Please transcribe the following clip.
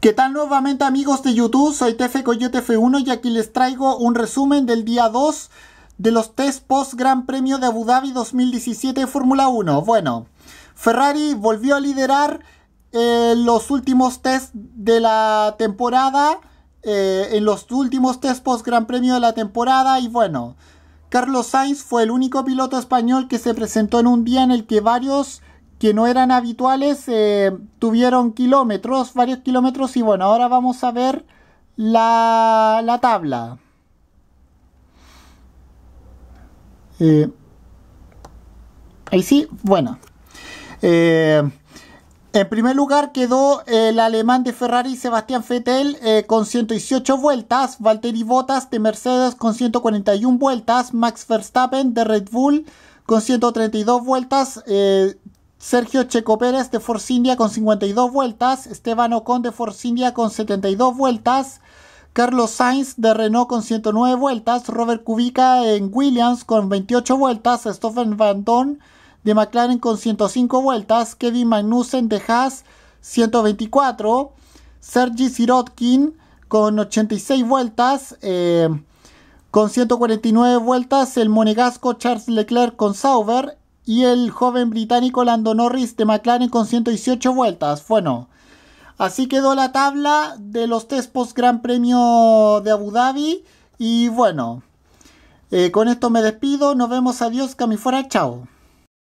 ¿Qué tal nuevamente amigos de YouTube? Soy Tefe Coyote F1 y aquí les traigo un resumen del día 2 de los test post Gran Premio de Abu Dhabi 2017 Fórmula 1. Bueno, Ferrari volvió a liderar eh, los últimos test de la temporada, eh, en los últimos test post Gran Premio de la temporada y bueno, Carlos Sainz fue el único piloto español que se presentó en un día en el que varios que no eran habituales eh, tuvieron kilómetros, varios kilómetros y bueno, ahora vamos a ver la, la tabla. Eh, ahí sí, bueno. Eh, en primer lugar quedó el alemán de Ferrari Sebastián Vettel con 118 vueltas, Valtteri Bottas de Mercedes con 141 vueltas, Max Verstappen de Red Bull con 132 vueltas, Sergio Checo Pérez de Force India con 52 vueltas, Esteban Ocon de Force India con 72 vueltas, Carlos Sainz de Renault con 109 vueltas, Robert Kubica en Williams con 28 vueltas, Stoffen Van Dorn de McLaren con 105 vueltas, Kevin Magnussen de Haas 124, Sergi Sirotkin con 86 vueltas, eh, con 149 vueltas el monegasco Charles Leclerc con Sauber, y el joven británico Lando Norris de McLaren con 118 vueltas. Bueno, así quedó la tabla de los test post Gran Premio de Abu Dhabi. Y bueno, eh, con esto me despido. Nos vemos. Adiós, fuera. Chao.